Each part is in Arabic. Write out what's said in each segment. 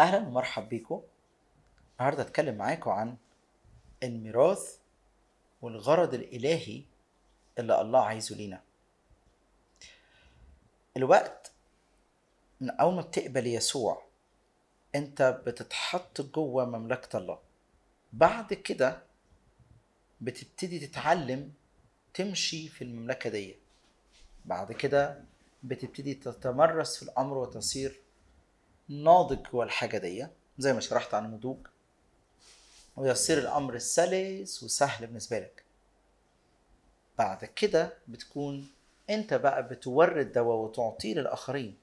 اهلا ومرحب بيكم النهارده اتكلم معاكم عن الميراث والغرض الالهي اللي الله عايزه لينا الوقت من اول ما بتقبل يسوع انت بتتحط جوه مملكه الله بعد كده بتبتدي تتعلم تمشي في المملكه دي بعد كده بتبتدي تتمرس في الامر وتصير ناضج جوه الحاجه دي زي ما شرحت عن النضوج ويصير الامر سلس وسهل بالنسبه لك بعد كده بتكون انت بقى بتورد دواء وتعطيه للاخرين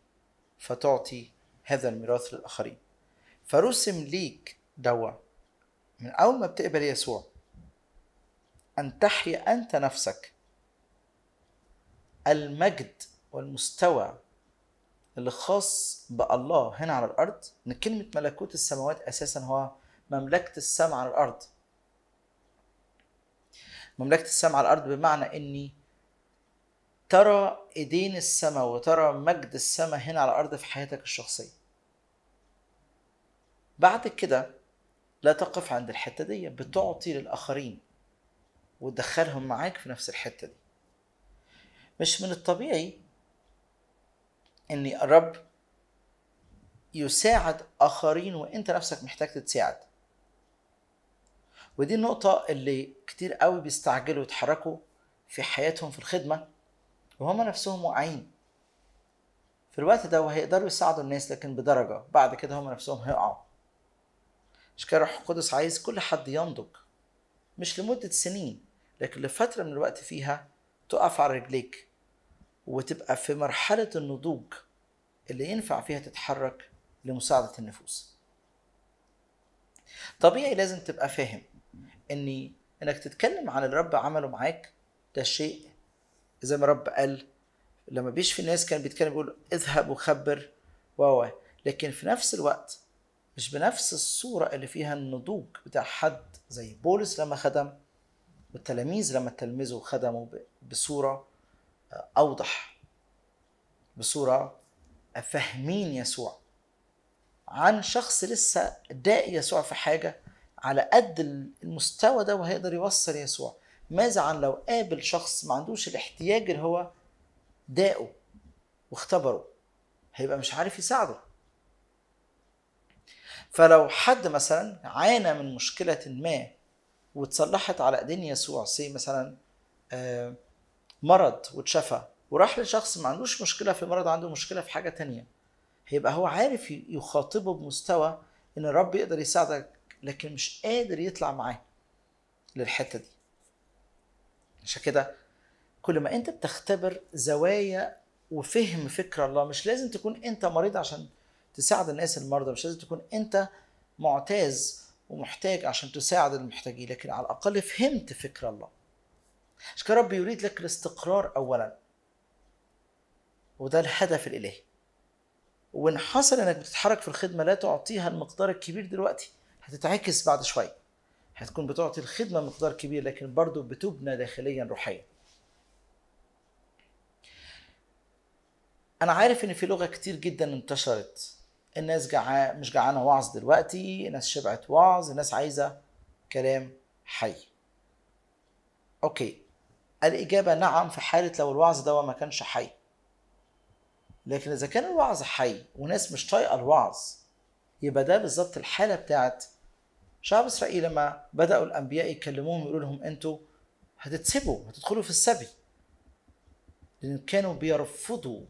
فتعطي هذا الميراث للاخرين فرسم ليك دواء من اول ما بتقبل يسوع ان تحيا انت نفسك المجد والمستوى اللي خاص بالله هنا على الارض ان كلمه ملكوت السماوات اساسا هو مملكه السماء على الارض مملكه السماء على الارض بمعنى اني ترى ايدين السماء وترى مجد السماء هنا على الارض في حياتك الشخصيه بعد كده لا تقف عند الحته دي بتعطي للاخرين وتدخلهم معاك في نفس الحته دي مش من الطبيعي ان الرب يساعد اخرين وانت نفسك محتاج تتساعد ودي النقطة اللي كتير قوي بيستعجلوا يتحركوا في حياتهم في الخدمة وهم نفسهم واقعين في الوقت ده وهيقدروا يساعدوا الناس لكن بدرجة بعد كده هم نفسهم هيقعوا مش كده روح القدس عايز كل حد ينضج مش لمدة سنين لكن لفترة من الوقت فيها تقف على رجليك وتبقى في مرحلة النضوج اللي ينفع فيها تتحرك لمساعدة النفوس طبيعي لازم تبقى فاهم ان انك تتكلم عن الرب عمله معاك ده شيء زي ما رب قال لما بيشفي الناس كان بيتكلم بيقول اذهب وخبر و لكن في نفس الوقت مش بنفس الصورة اللي فيها النضوج بتاع حد زي بولس لما خدم والتلاميذ لما تلمذوا خدموا بصورة اوضح بصوره فاهمين يسوع عن شخص لسه ضايق يسوع في حاجه على قد المستوى ده وهيقدر يوصل يسوع ماذا عن لو قابل شخص ما عندوش الاحتياج اللي هو داقه واختبره هيبقى مش عارف يساعده فلو حد مثلا عانى من مشكلة ما وتصلحت على ايدين يسوع سي مثلا آه مرض واتشفى وراح لشخص ما عندوش مشكله في المرض عنده مشكله في حاجه تانية هيبقى هو عارف يخاطبه بمستوى ان الرب يقدر يساعدك لكن مش قادر يطلع معاه للحته دي عشان كده كل ما انت بتختبر زوايا وفهم فكر الله مش لازم تكون انت مريض عشان تساعد الناس المرضى مش لازم تكون انت معتاز ومحتاج عشان تساعد المحتاجين لكن على الاقل فهمت فكر الله عشان كده رب يريد لك الاستقرار اولا وده الهدف الالهي وان حصل انك بتتحرك في الخدمه لا تعطيها المقدار الكبير دلوقتي هتتعكس بعد شويه هتكون بتعطي الخدمه مقدار كبير لكن برضه بتبنى داخليا روحيا انا عارف ان في لغه كتير جدا انتشرت الناس جع... مش جعانه وعظ دلوقتي الناس شبعت وعظ الناس عايزه كلام حي اوكي الإجابة نعم في حالة لو الوعظ ده ما كانش حي لكن إذا كان الوعظ حي وناس مش طايقة الوعظ يبقى ده بالظبط الحالة بتاعت شعب إسرائيل لما بدأوا الأنبياء يكلموهم يقولوا لهم أنتوا هتتسبوا هتدخلوا في السبي لأن كانوا بيرفضوا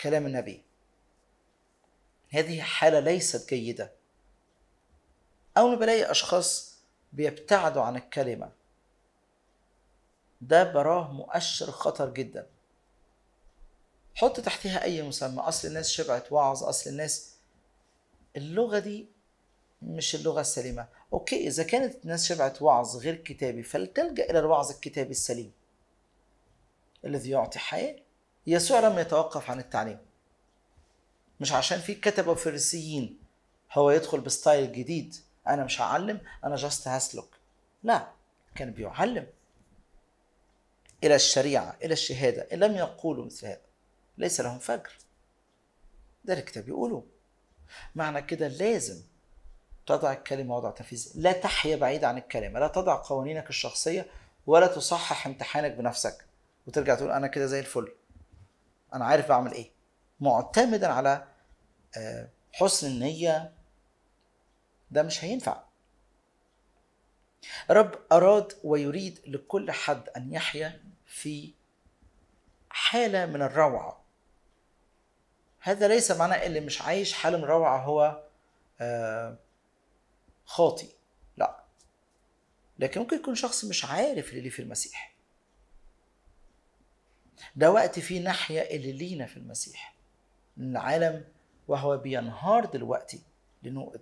كلام النبي هذه حالة ليست جيدة أو نبلاقي أشخاص بيبتعدوا عن الكلمة ده براه مؤشر خطر جدا حط تحتها اي مسمى اصل الناس شبعت وعظ اصل الناس اللغه دي مش اللغه السليمه اوكي اذا كانت الناس شبعت وعظ غير كتابي فلتلجا الى الوعظ الكتابي السليم الذي يعطي حياه يسوع لم يتوقف عن التعليم مش عشان في كتبه فرسيين هو يدخل بستايل جديد انا مش هعلم انا جاست هسلك لا كان بيعلم إلى الشريعة إلى الشهادة إن لم يقولوا مثل هذا ليس لهم فجر ده الكتاب بيقوله معنى كده لازم تضع الكلمة وضع تنفيذ لا تحيا بعيد عن الكلمة لا تضع قوانينك الشخصية ولا تصحح امتحانك بنفسك وترجع تقول أنا كده زي الفل أنا عارف بعمل إيه معتمدا على آه، حسن النية ده مش هينفع رب أراد ويريد لكل حد أن يحيا في حالة من الروعة هذا ليس معناه اللي مش عايش حالة من الروعة هو آه، خاطي لا لكن ممكن يكون شخص مش عارف اللي ليه في المسيح ده وقت فيه ناحية اللي لينا في المسيح العالم وهو بينهار دلوقتي لأنه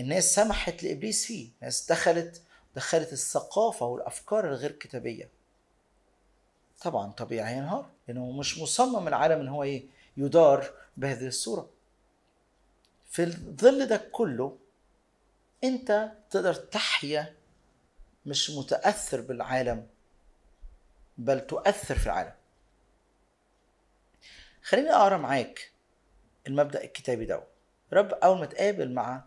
الناس سمحت لإبليس فيه ناس دخلت دخلت الثقافة والأفكار الغير كتابية طبعا طبيعي هينهار لانه مش مصمم العالم ان هو ايه يدار بهذه الصوره في الظل ده كله انت تقدر تحيا مش متاثر بالعالم بل تؤثر في العالم خليني اقرا معاك المبدا الكتابي ده رب اول ما تقابل مع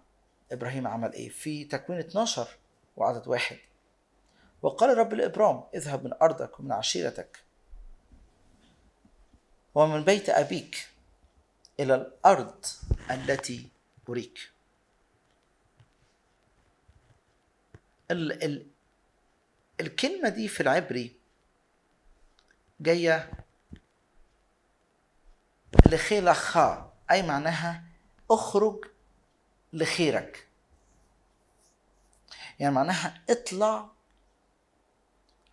ابراهيم عمل ايه في تكوين 12 وعدد واحد وقال رب لابرام اذهب من ارضك ومن عشيرتك ومن بيت ابيك الى الارض التي اريك ال ال الكلمه دي في العبري جايه لخيلخا اي معناها اخرج لخيرك يعني معناها اطلع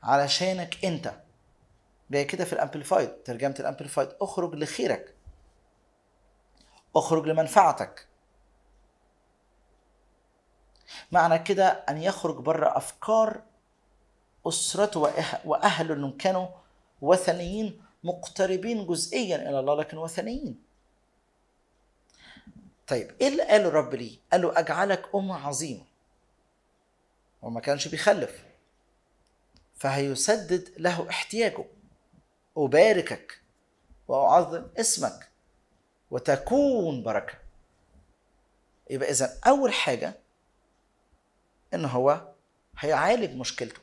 علشانك انت جاي كده في الامبليفايد ترجمه الامبليفايد اخرج لخيرك اخرج لمنفعتك معنى كده ان يخرج بره افكار اسرته واهله انهم كانوا وثنيين مقتربين جزئيا الى الله لكن وثنيين طيب ايه اللي قاله الرب ليه قال له اجعلك ام عظيمه هو ما كانش بيخلف فهيسدد له احتياجه أباركك وأعظم اسمك وتكون بركة يبقى إذا أول حاجة إن هو هيعالج مشكلته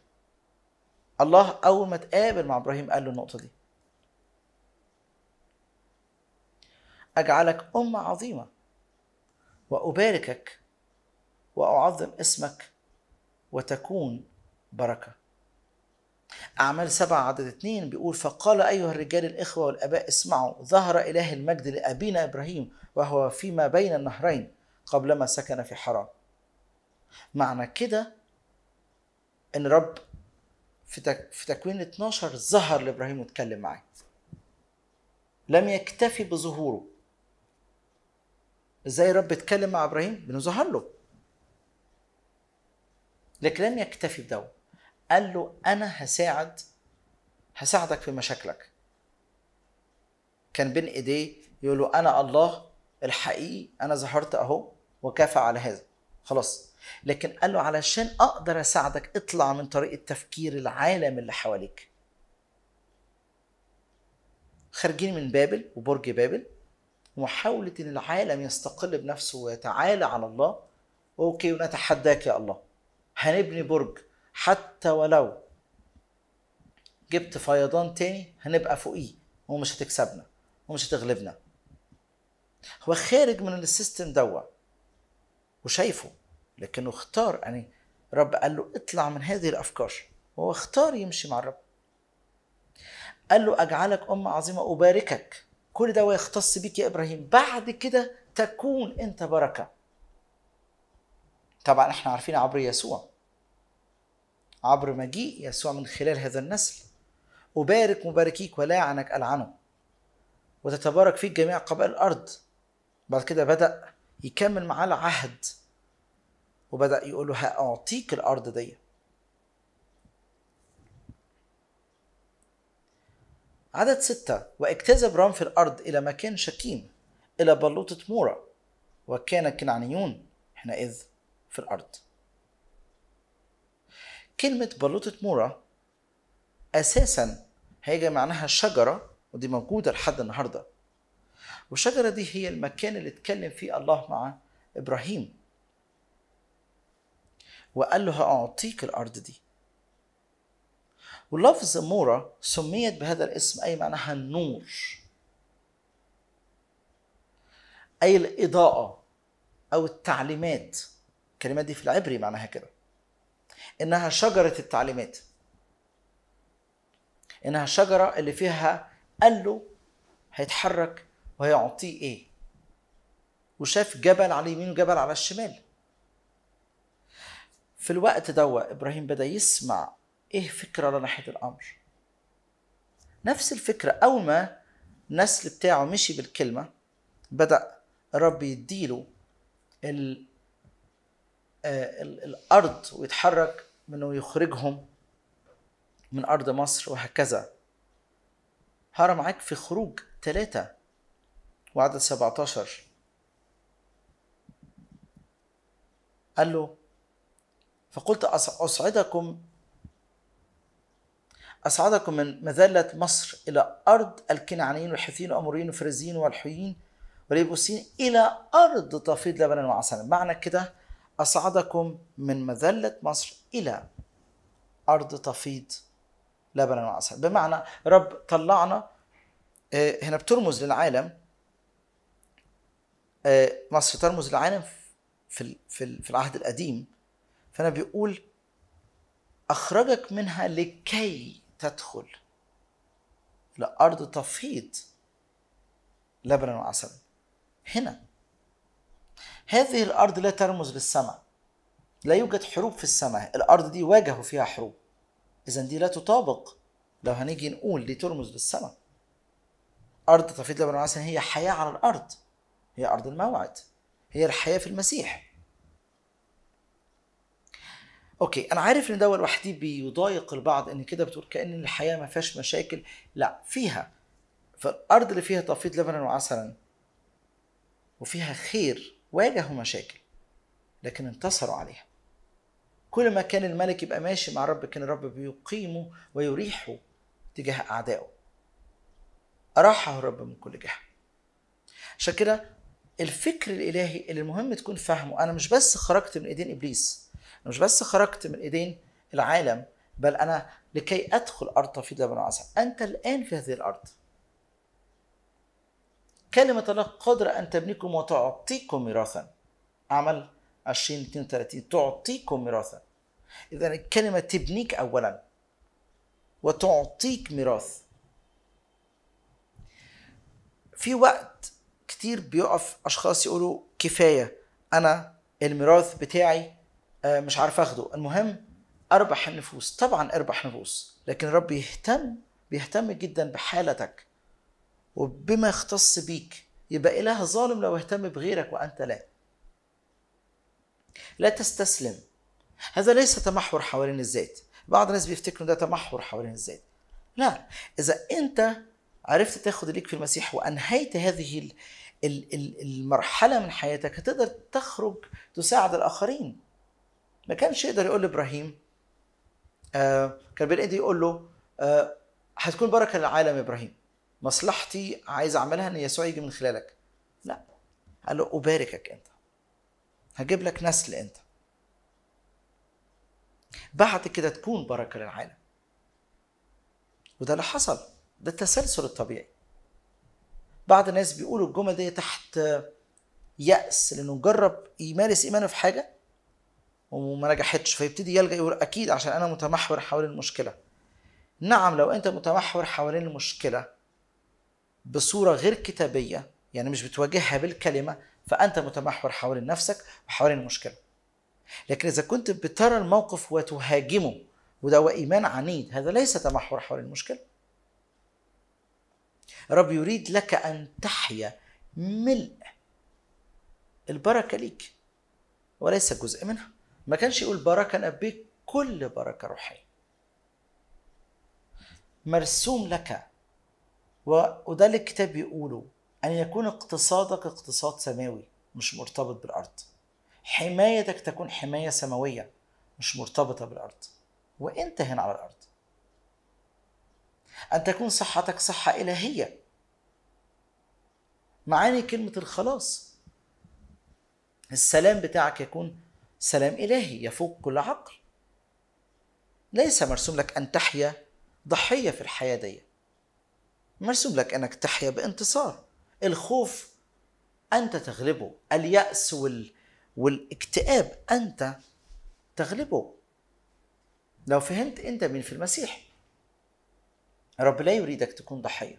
الله أول ما تقابل مع إبراهيم قال له النقطة دي أجعلك أمة عظيمة وأباركك وأعظم اسمك وتكون بركه أعمال سبعة عدد اتنين بيقول فقال أيها الرجال الإخوة والآباء اسمعوا ظهر إله المجد لأبينا إبراهيم وهو فيما بين النهرين قبلما سكن في حران معنى كده إن رب في, تك في تكوين 12 ظهر لإبراهيم واتكلم معاه لم يكتفي بظهوره ازاي رب اتكلم مع ابراهيم بنظهر ظهر له لكن لم يكتفي بدوت قال له انا هساعد هساعدك في مشاكلك كان بين ايديه يقول له انا الله الحقيقي انا ظهرت اهو وكافى على هذا خلاص لكن قال له علشان اقدر اساعدك اطلع من طريق التفكير العالم اللي حواليك خارجين من بابل وبرج بابل محاولة إن العالم يستقل بنفسه ويتعالى على الله أوكي ونتحداك يا الله هنبني برج حتى ولو جبت فيضان تاني هنبقى فوقيه ومش هتكسبنا ومش هتغلبنا هو خارج من السيستم دوا وشايفه لكنه اختار يعني رب قال له اطلع من هذه الافكار هو اختار يمشي مع الرب قال له اجعلك ام عظيمه اباركك كل ده ويختص بيك يا ابراهيم بعد كده تكون انت بركه طبعا احنا عارفين عبر يسوع عبر مجيء يسوع من خلال هذا النسل أبارك مباركيك ولا عنك ألعنه وتتبارك فيك جميع قبائل الأرض بعد كده بدأ يكمل معاه العهد وبدأ يقول له هأعطيك الأرض دي عدد ستة واجتاز برام في الأرض إلى مكان شكيم إلى بلوطة مورا وكان الكنعانيون حينئذ في الأرض كلمة بلوطة مورا أساسا هي معناها شجرة ودي موجودة لحد النهاردة والشجرة دي هي المكان اللي اتكلم فيه الله مع إبراهيم وقال له هأعطيك الأرض دي ولفظ مورا سميت بهذا الاسم أي معناها النور أي الإضاءة أو التعليمات الكلمات دي في العبري معناها كده انها شجره التعليمات انها شجره اللي فيها قال له هيتحرك وهيعطيه ايه وشاف جبل على اليمين وجبل على الشمال في الوقت دوا ابراهيم بدا يسمع ايه فكره ناحيه الامر نفس الفكره اول ما النسل بتاعه مشي بالكلمه بدا الرب يديله آه، الارض ويتحرك منه يخرجهم من ارض مصر وهكذا هرى معاك في خروج ثلاثة وعدد 17 قال له فقلت أصعدكم أصعدكم من مذلة مصر إلى أرض الكنعانيين والحثيين والأموريين والفرزيين والحيين واليبوسين إلى أرض تفيض لبنا وعسل معنى كده أصعدكم من مذلة مصر إلى أرض تفيض لبنا وعسل بمعنى رب طلعنا آه، هنا بترمز للعالم آه، مصر ترمز للعالم في في العهد القديم فأنا بيقول أخرجك منها لكي تدخل لأرض تفيض لبنا وعسل هنا هذه الأرض لا ترمز للسماء لا يوجد حروب في السماء الأرض دي واجهوا فيها حروب إذا دي لا تطابق لو هنيجي نقول دي ترمز للسماء أرض تفيض لبن وعسل هي حياة على الأرض هي أرض الموعد هي الحياة في المسيح اوكي انا عارف ان ده لوحدي بيضايق البعض ان كده بتقول كان الحياه ما فيهاش مشاكل لا فيها فالارض اللي فيها تفيض لبن وعسلا وفيها خير واجهوا مشاكل لكن انتصروا عليها كل ما كان الملك يبقى ماشي مع الرب كان الرب بيقيمه ويريحه تجاه أعدائه أراحه الرب من كل جهة عشان كده الفكر الإلهي اللي المهم تكون فاهمه أنا مش بس خرجت من إيدين إبليس أنا مش بس خرجت من إيدين العالم بل أنا لكي أدخل أرض تفيض لبن أنت الآن في هذه الأرض كلمة الله قادرة أن تبنيكم وتعطيكم ميراثا عمل 20 32 تعطيكم ميراثا إذا الكلمة تبنيك أولا وتعطيك ميراث في وقت كتير بيقف أشخاص يقولوا كفاية أنا الميراث بتاعي آه، مش عارف أخده المهم أربح النفوس طبعا أربح نفوس لكن رب يهتم بيهتم جدا بحالتك وبما يختص بيك يبقى إله ظالم لو اهتم بغيرك وأنت لا لا تستسلم هذا ليس تمحور حوالين الذات بعض الناس بيفتكروا ده تمحور حوالين الذات لا إذا أنت عرفت تاخد ليك في المسيح وأنهيت هذه المرحلة من حياتك هتقدر تخرج تساعد الآخرين ما كانش يقدر يقول لابراهيم آه كان بين يقول له آه هتكون بركه للعالم ابراهيم مصلحتي عايز اعملها ان يسوع يجي من خلالك لا قال له اباركك انت هجيب لك نسل انت بعد كده تكون بركه للعالم وده اللي حصل ده التسلسل الطبيعي بعض الناس بيقولوا الجمل دي تحت يأس لأنه جرب يمارس إيمانه في حاجة وما نجحتش فيبتدي يلجأ يقول أكيد عشان أنا متمحور حوالين المشكلة نعم لو أنت متمحور حوالين المشكلة بصوره غير كتابيه يعني مش بتواجهها بالكلمه فانت متمحور حوالين نفسك وحوالين المشكله لكن اذا كنت بترى الموقف وتهاجمه وده هو ايمان عنيد هذا ليس تمحور حول المشكله رب يريد لك ان تحيا ملء البركه ليك وليس جزء منها ما كانش يقول بركه نبيك كل بركه روحيه مرسوم لك وده اللي الكتاب بيقوله أن يكون اقتصادك اقتصاد سماوي مش مرتبط بالأرض حمايتك تكون حماية سماوية مش مرتبطة بالأرض وأنت هنا على الأرض أن تكون صحتك صحة إلهية معاني كلمة الخلاص السلام بتاعك يكون سلام إلهي يفوق كل عقل ليس مرسوم لك أن تحيا ضحية في الحياة دي مرسوم لك انك تحيا بانتصار الخوف انت تغلبه الياس وال... والاكتئاب انت تغلبه لو فهمت انت مين في المسيح رب لا يريدك تكون ضحيه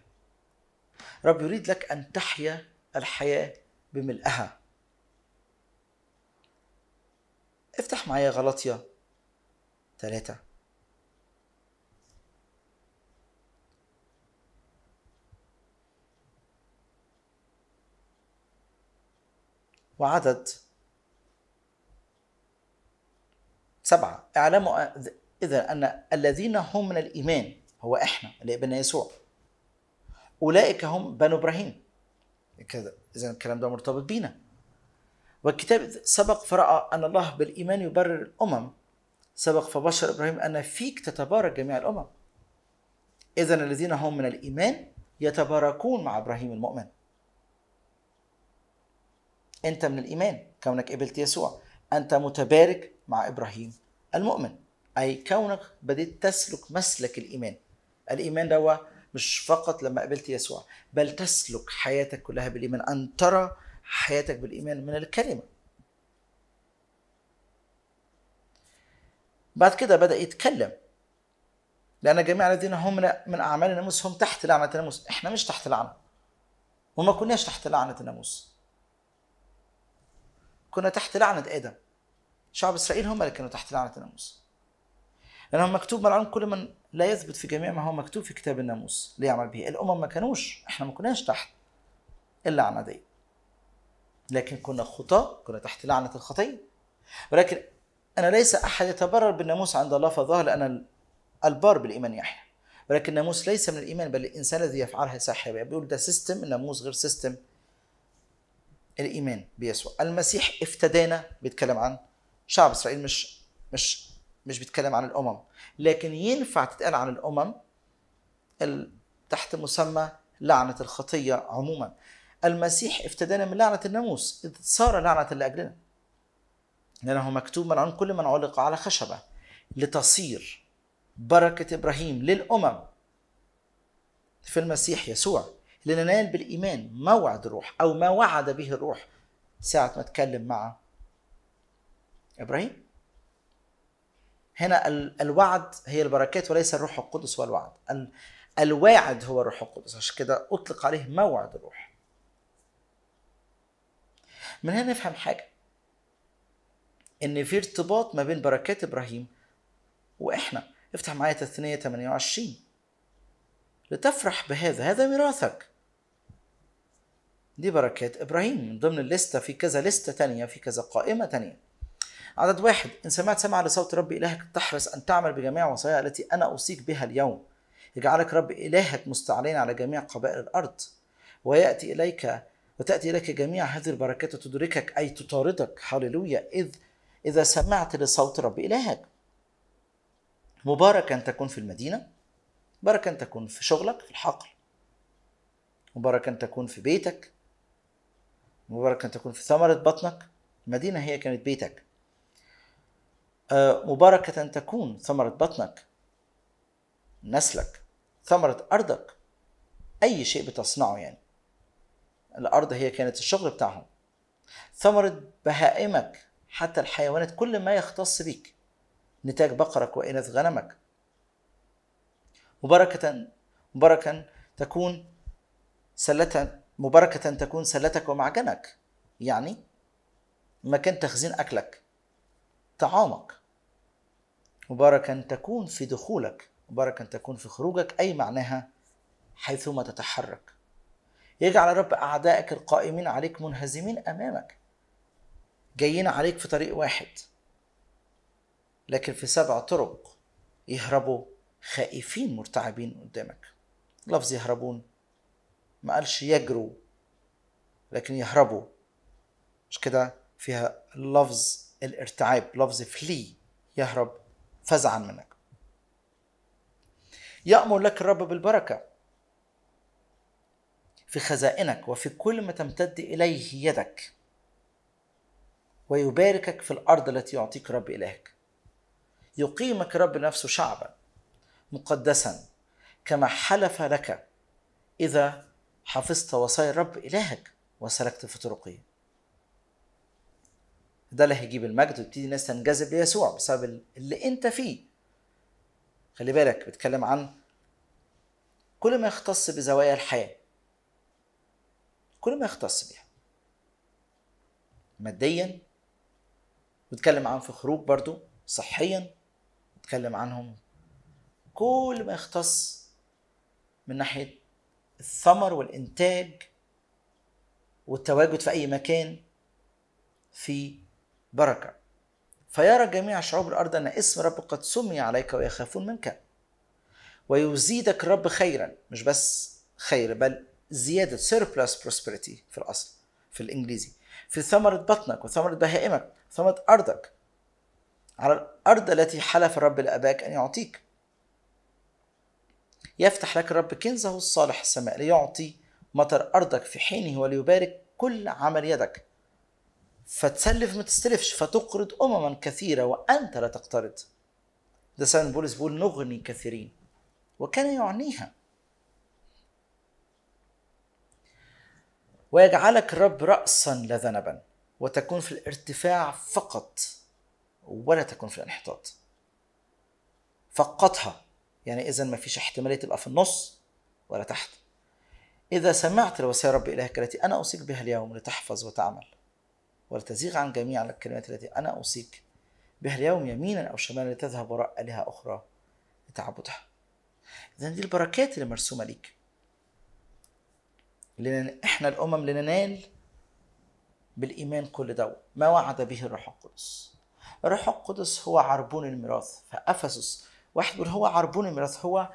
رب يريد لك ان تحيا الحياه بملئها افتح معايا غلطيه ثلاثه وعدد سبعة اعلموا إذا أن الذين هم من الإيمان هو إحنا اللي قبلنا يسوع أولئك هم بنو إبراهيم كذا إذا الكلام ده مرتبط بينا والكتاب سبق فرأى أن الله بالإيمان يبرر الأمم سبق فبشر إبراهيم أن فيك تتبارك جميع الأمم إذا الذين هم من الإيمان يتباركون مع إبراهيم المؤمن انت من الايمان كونك قبلت يسوع انت متبارك مع ابراهيم المؤمن اي كونك بديت تسلك مسلك الايمان الايمان ده مش فقط لما قبلت يسوع بل تسلك حياتك كلها بالايمان ان ترى حياتك بالايمان من الكلمه بعد كده بدا يتكلم لان جميع الذين هم من اعمال الناموس هم تحت لعنه الناموس احنا مش تحت لعنه وما كناش تحت لعنه الناموس كنا تحت لعنة آدم شعب إسرائيل هم اللي كانوا تحت لعنة الناموس لأنهم مكتوب ملعون كل من لا يثبت في جميع ما هو مكتوب في كتاب الناموس ليعمل به الأمم ما كانوش إحنا ما كناش تحت اللعنة دي لكن كنا خطاة كنا تحت لعنة الخطية ولكن أنا ليس أحد يتبرر بالناموس عند الله فظاهر لأن البار بالإيمان يحيى ولكن الناموس ليس من الإيمان بل الإنسان الذي يفعلها ساحبة بيقول ده سيستم الناموس غير سيستم الايمان بيسوع المسيح افتدانا بيتكلم عن شعب اسرائيل مش مش مش بيتكلم عن الامم لكن ينفع تتقال عن الامم تحت مسمى لعنه الخطيه عموما المسيح افتدانا من لعنه الناموس صار لعنه لاجلنا لانه مكتوب من عن كل من علق على خشبه لتصير بركه ابراهيم للامم في المسيح يسوع لننال بالإيمان موعد الروح أو ما وعد به الروح ساعة ما تكلم مع إبراهيم هنا الوعد هي البركات وليس الروح القدس هو الوعد الواعد هو الروح القدس عشان كده أطلق عليه موعد الروح من هنا نفهم حاجة إن في ارتباط ما بين بركات إبراهيم وإحنا افتح معايا تثنية 28 لتفرح بهذا هذا ميراثك دي بركات إبراهيم من ضمن الليستة في كذا لستة تانية في كذا قائمة تانية عدد واحد إن سمعت سمع لصوت رب إلهك تحرص أن تعمل بجميع وصايا التي أنا أوصيك بها اليوم يجعلك رب إلهك مستعلين على جميع قبائل الأرض ويأتي إليك وتأتي إليك جميع هذه البركات تدركك أي تطاردك هللويا إذ إذا سمعت لصوت رب إلهك مبارك أن تكون في المدينة مبارك أن تكون في شغلك في الحقل مبارك أن تكون في بيتك مبارك أن تكون في ثمرة بطنك المدينة هي كانت بيتك آه، مباركة أن تكون ثمرة بطنك نسلك ثمرة أرضك أي شيء بتصنعه يعني الأرض هي كانت الشغل بتاعهم ثمرة بهائمك حتى الحيوانات كل ما يختص بك نتاج بقرك وإناث غنمك مباركة مباركة تكون سلة مباركة تكون سلتك ومعجنك يعني مكان تخزين أكلك طعامك مباركة تكون في دخولك مباركة تكون في خروجك أي معناها حيثما تتحرك يجعل رب أعدائك القائمين عليك منهزمين أمامك جايين عليك في طريق واحد لكن في سبع طرق يهربوا خائفين مرتعبين قدامك لفظ يهربون ما قالش يجروا لكن يهربوا مش كده فيها لفظ الارتعاب لفظ فلي يهرب فزعا منك يأمر لك الرب بالبركة في خزائنك وفي كل ما تمتد إليه يدك ويباركك في الأرض التي يعطيك رب إلهك يقيمك رب نفسه شعبا مقدسا كما حلف لك إذا حفظت وصايا الرب إلهك وسلكت في طرقه ده اللي هيجيب المجد ويبتدي الناس تنجذب ليسوع بسبب اللي انت فيه خلي بالك بتكلم عن كل ما يختص بزوايا الحياة كل ما يختص بيها ماديا بتكلم عن في خروج برضو صحيا بتكلم عنهم كل ما يختص من ناحية الثمر والانتاج والتواجد في اي مكان في بركه فيرى جميع شعوب الارض ان اسم رب قد سمي عليك ويخافون منك ويزيدك الرب خيرا مش بس خير بل زياده سيربلس بروسبرتي في الاصل في الانجليزي في ثمره بطنك وثمره بهائمك ثمره ارضك على الارض التي حلف الرب لاباك ان يعطيك يفتح لك الرب كنزه الصالح السماء ليعطي مطر أرضك في حينه وليبارك كل عمل يدك فتسلف ما تستلفش فتقرض أمما كثيرة وأنت لا تقترض ده سان بولس بيقول نغني كثيرين وكان يعنيها ويجعلك الرب رأسا لا ذنبا وتكون في الارتفاع فقط ولا تكون في الانحطاط فقطها يعني إذا ما فيش احتمالية تبقى في النص ولا تحت إذا سمعت لوصايا رب إلهك التي أنا أوصيك بها اليوم لتحفظ وتعمل ولتزيغ عن جميع الكلمات التي أنا أوصيك بها اليوم يمينا أو شمالا لتذهب وراء آلهة أخرى لتعبدها إذا دي البركات اللي مرسومة ليك لأن إحنا الأمم لننال بالإيمان كل ده ما وعد به الروح القدس الروح القدس هو عربون الميراث فأفسس واحد بيقول هو عربون الميراث هو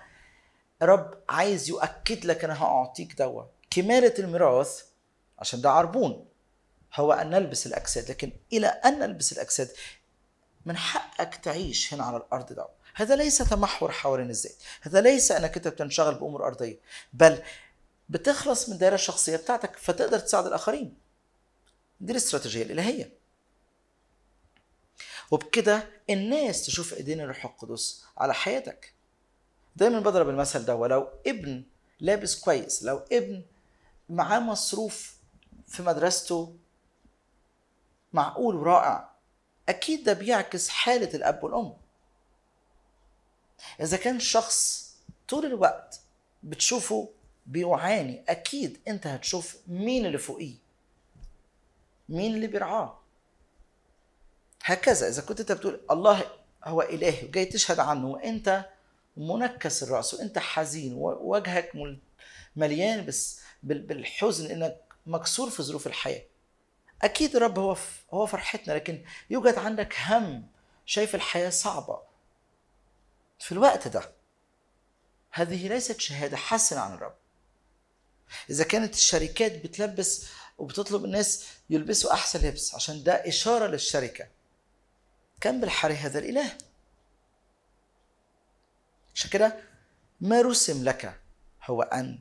رب عايز يؤكد لك انا هاعطيك دوا كمالة الميراث عشان ده عربون هو ان نلبس الاجساد لكن الى ان نلبس الاجساد من حقك تعيش هنا على الارض ده هذا ليس تمحور حوالين الذات هذا ليس انك انت بتنشغل بامور ارضيه بل بتخلص من الدائره الشخصيه بتاعتك فتقدر تساعد الاخرين دي الاستراتيجيه الالهيه وبكده الناس تشوف ايدين الروح القدس على حياتك دايما بضرب المثل ده ولو ابن لابس كويس لو ابن معاه مصروف في مدرسته معقول ورائع اكيد ده بيعكس حاله الاب والام اذا كان شخص طول الوقت بتشوفه بيعاني اكيد انت هتشوف مين اللي فوقيه مين اللي بيرعاه هكذا اذا كنت انت بتقول الله هو الهي وجاي تشهد عنه وانت منكس الراس وانت حزين ووجهك مليان بس بالحزن انك مكسور في ظروف الحياه اكيد الرب هو هو فرحتنا لكن يوجد عندك هم شايف الحياه صعبه في الوقت ده هذه ليست شهاده حسنه عن الرب اذا كانت الشركات بتلبس وبتطلب الناس يلبسوا احسن لبس عشان ده اشاره للشركه كان بالحري هذا الإله عشان كده ما رسم لك هو أن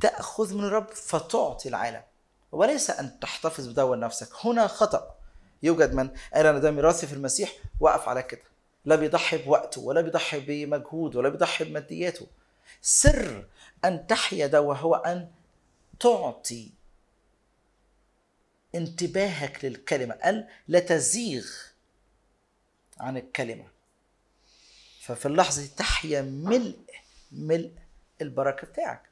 تأخذ من الرب فتعطي العالم وليس أن تحتفظ بدون نفسك هنا خطأ يوجد من قال أنا ده ميراثي في المسيح وقف على كده لا بيضحي بوقته ولا بيضحي بمجهوده ولا بيضحي بمادياته سر أن تحيا ده وهو أن تعطي انتباهك للكلمة قال لا تزيغ عن الكلمة ففي اللحظة دي تحيا ملء ملء البركة بتاعك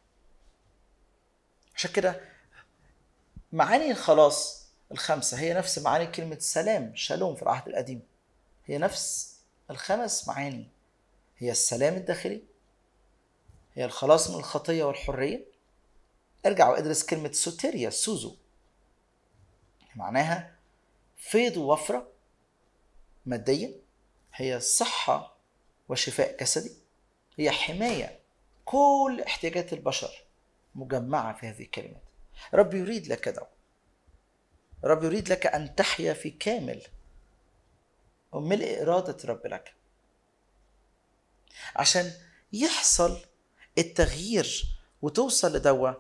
عشان كده معاني الخلاص الخمسة هي نفس معاني كلمة سلام شالوم في العهد القديم هي نفس الخمس معاني هي السلام الداخلي هي الخلاص من الخطية والحرية ارجع وادرس كلمة سوتيريا سوزو معناها فيض ووفرة ماديا هي صحة وشفاء جسدي هي حماية كل احتياجات البشر مجمعة في هذه الكلمات رب يريد لك ده رب يريد لك أن تحيا في كامل وملء إرادة رب لك عشان يحصل التغيير وتوصل لدوا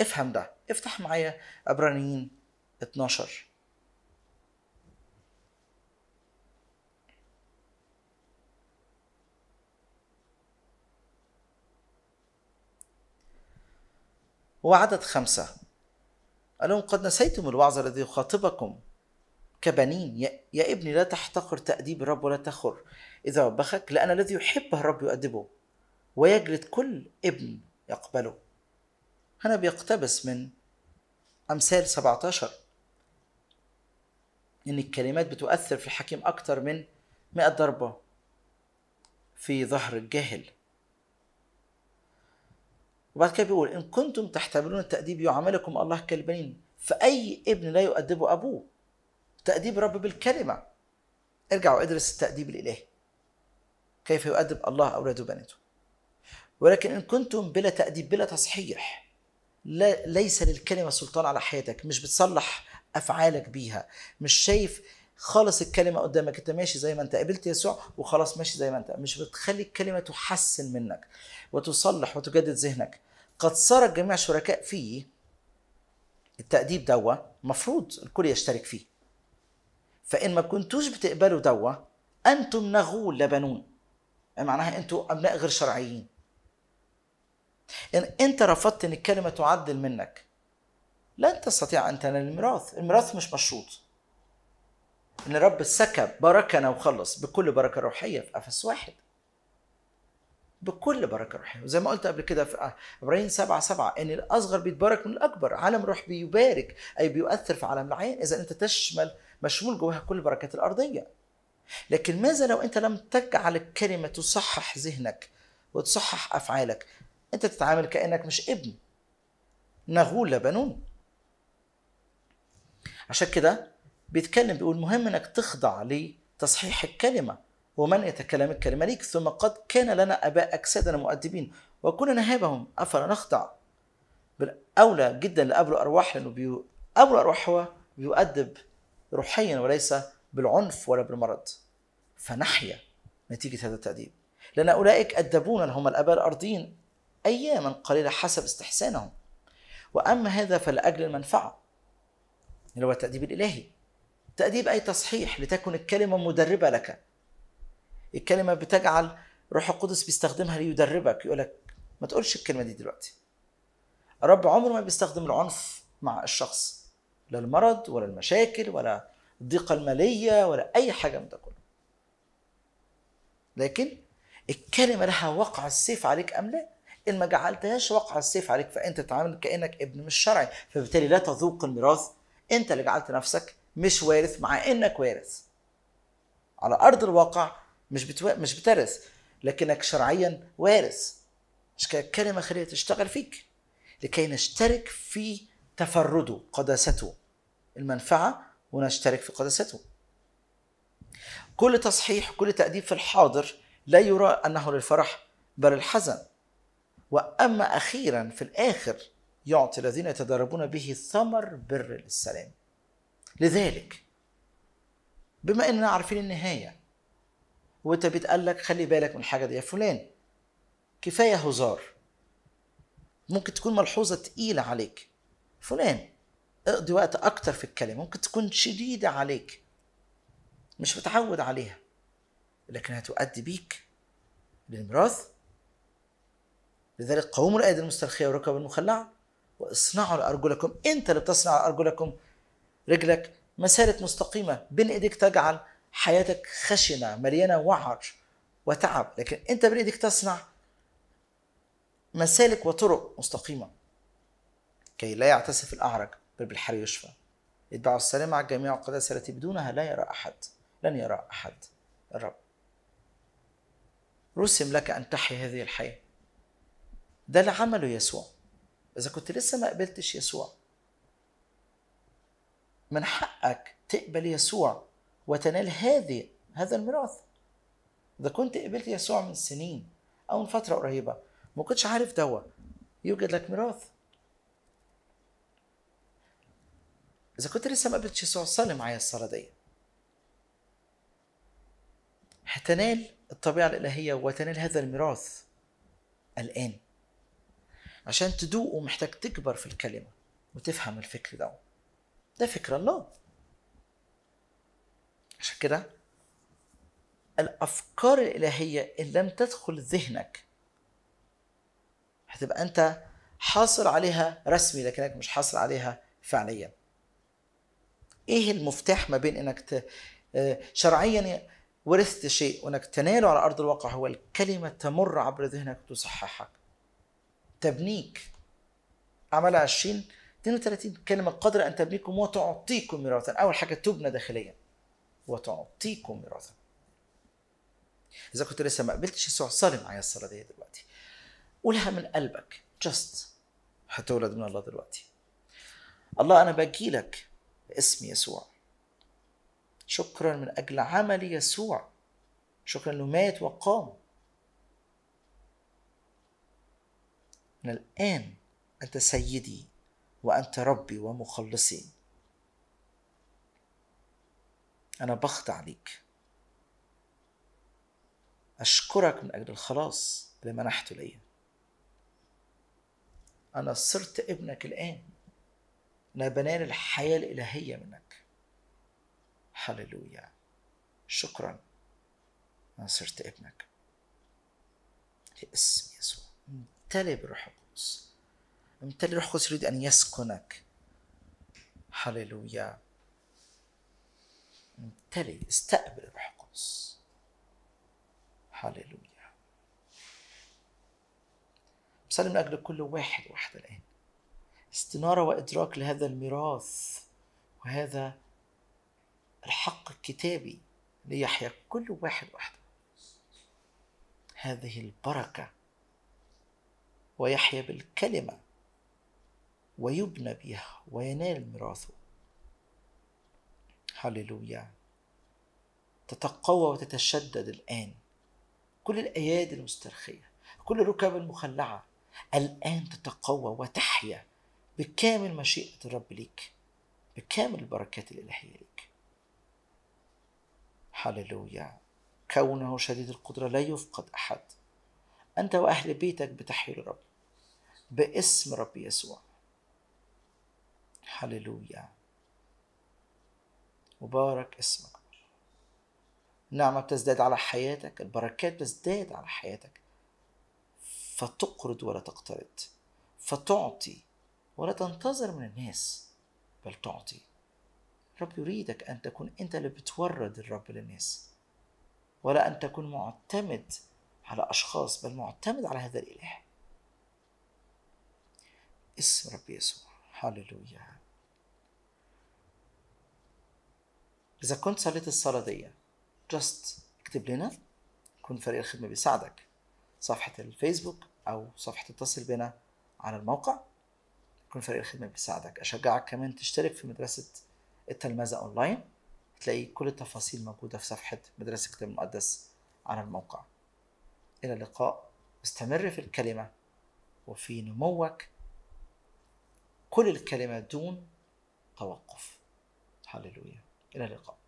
افهم ده افتح معايا عبرانيين 12 وعدد خمسة قال لهم قد نسيتم الوعظ الذي يخاطبكم كبنين يا ابني لا تحتقر تأديب الرب ولا تخر إذا وبخك لأن الذي يحبه الرب يؤدبه ويجلد كل ابن يقبله هنا بيقتبس من أمثال 17 إن الكلمات بتؤثر في الحكيم أكتر من 100 ضربة في ظهر الجاهل وبعد كده بيقول إن كنتم تحتملون التأديب يعاملكم الله كالبنين فأي ابن لا يؤدبه أبوه تأديب رب بالكلمة ارجع وادرس التأديب الإلهي كيف يؤدب الله أولاده وبناته ولكن إن كنتم بلا تأديب بلا تصحيح لا ليس للكلمة سلطان على حياتك مش بتصلح أفعالك بيها مش شايف خالص الكلمة قدامك انت ماشي زي ما انت قابلت يسوع وخلاص ماشي زي ما انت مش بتخلي الكلمة تحسن منك وتصلح وتجدد ذهنك قد صار الجميع شركاء في التأديب دوا مفروض الكل يشترك فيه فإن ما كنتوش بتقبلوا دوا أنتم نغول لبنون معناها أنتم أبناء غير شرعيين إن أنت رفضت أن الكلمة تعدل منك لن تستطيع أن تنال الميراث الميراث مش مشروط إن رب سكب بركنا وخلص بكل بركة روحية في قفص واحد بكل بركه روحيه وزي ما قلت قبل كده في ابراهيم 7 7 ان الاصغر بيتبارك من الاكبر عالم الروح بيبارك اي بيؤثر في عالم العين اذا انت تشمل مشمول جواها كل بركات الارضيه لكن ماذا لو انت لم تجعل الكلمه تصحح ذهنك وتصحح افعالك انت تتعامل كانك مش ابن نغول لبنون عشان كده بيتكلم بيقول مهم انك تخضع لتصحيح الكلمه ومن يتكلم الكلمة ليك ثم قد كان لنا أباء أجسادنا مؤدبين وكنا نهابهم أفلا نخضع أولى جدا لأب الأرواح لأنه بيو... أب الأرواح هو بيؤدب روحيا وليس بالعنف ولا بالمرض فنحيا نتيجة هذا التأديب لأن أولئك أدبونا هم الآباء الأرضيين أياما قليلة حسب استحسانهم وأما هذا فلأجل المنفعة اللي هو التأديب الإلهي تأديب أي تصحيح لتكن الكلمة مدربة لك الكلمه بتجعل روح القدس بيستخدمها ليدربك يقول لك ما تقولش الكلمه دي دلوقتي الرب عمره ما بيستخدم العنف مع الشخص لا المرض ولا المشاكل ولا الضيقه الماليه ولا اي حاجه من ده كله لكن الكلمه لها وقع السيف عليك ام لا ان ما جعلتهاش وقع السيف عليك فانت تتعامل كانك ابن مش شرعي فبالتالي لا تذوق الميراث انت اللي جعلت نفسك مش وارث مع انك وارث على ارض الواقع مش بتو... مش بترث لكنك شرعيا وارث مش كلمة خليها تشتغل فيك لكي نشترك في تفرده قداسته المنفعة ونشترك في قداسته كل تصحيح كل تأديب في الحاضر لا يرى أنه للفرح بل الحزن وأما أخيرا في الآخر يعطي الذين يتدربون به ثمر بر السلام لذلك بما أننا عارفين النهايه وانت بيتقال لك خلي بالك من الحاجه دي يا فلان كفايه هزار ممكن تكون ملحوظه تقيله عليك فلان اقضي وقت اكتر في الكلام ممكن تكون شديده عليك مش متعود عليها لكن هتؤدي بيك للميراث لذلك قوموا الايدي المسترخيه والركب المخلعه واصنعوا لارجلكم انت اللي بتصنع لارجلكم رجلك مسارة مستقيمة بين ايديك تجعل حياتك خشنه مليانه وعر وتعب لكن انت بايدك تصنع مسالك وطرق مستقيمه كي لا يعتسف الاعرج بل بالحر يشفى اتبعوا السلام على الجميع القداسه التي بدونها لا يرى احد لن يرى احد الرب رسم لك ان تحيا هذه الحياه ده اللي عمله يسوع اذا كنت لسه ما قبلتش يسوع من حقك تقبل يسوع وتنال هذه هذا الميراث إذا كنت قبلت يسوع من سنين أو من فترة قريبة ما كنتش عارف دوا يوجد لك ميراث إذا كنت لسه ما قبلتش يسوع صلي معايا الصلاة دي هتنال الطبيعة الإلهية وتنال هذا الميراث الآن عشان تدوقه محتاج تكبر في الكلمة وتفهم الفكر ده ده فكر الله عشان كده الافكار الالهيه ان لم تدخل ذهنك هتبقى انت حاصل عليها رسمي لكنك مش حاصل عليها فعليا ايه المفتاح ما بين انك آه، شرعيا ورثت شيء وانك تناله على ارض الواقع هو الكلمه تمر عبر ذهنك وتصححك تبنيك عمل 20 32 كلمه قادره ان تبنيكم وتعطيكم ميراثا اول حاجه تبنى داخليا وتعطيكم ميراثا اذا كنت لسه ما قبلتش يسوع صلي معايا الصلاه دي دلوقتي قولها من قلبك جاست هتولد من الله دلوقتي الله انا لك باسم يسوع شكرا من اجل عمل يسوع شكرا انه مات وقام من الان انت سيدي وانت ربي ومخلصي أنا بخضع ليك أشكرك من أجل الخلاص اللي منحته ليا أنا صرت ابنك الآن أنا بنال الحياة الإلهية منك هللويا شكرا أنا صرت ابنك في اسم يسوع امتلئ بالروح القدس امتلئ الروح القدس يريد أن يسكنك هللويا امتلئ استقبل الروح القدس هللويا بصلي من اجل كل واحد واحده الان استناره وادراك لهذا الميراث وهذا الحق الكتابي ليحيا كل واحد واحده هذه البركه ويحيا بالكلمه ويبنى بها وينال ميراثه هللويا تتقوى وتتشدد الآن كل الأيادي المسترخية كل الركاب المخلعة الآن تتقوى وتحيا بكامل مشيئة الرب ليك بكامل البركات الإلهية ليك هللويا كونه شديد القدرة لا يفقد أحد أنت وأهل بيتك بتحيي الرب باسم رب يسوع هللويا مبارك اسمك النعمة بتزداد على حياتك البركات بتزداد على حياتك فتقرض ولا تقترض فتعطي ولا تنتظر من الناس بل تعطي الرب يريدك أن تكون أنت اللي بتورد الرب للناس ولا أن تكون معتمد على أشخاص بل معتمد على هذا الإله اسم رب يسوع هللويا إذا كنت صليت الصلاة دي جاست اكتب لنا يكون فريق الخدمة بيساعدك صفحة الفيسبوك أو صفحة اتصل بنا على الموقع يكون فريق الخدمة بيساعدك أشجعك كمان تشترك في مدرسة التلمذة أونلاين تلاقي كل التفاصيل موجودة في صفحة مدرسة الكتاب المقدس على الموقع إلى اللقاء استمر في الكلمة وفي نموك كل الكلمة دون توقف هللويا إلى اللقاء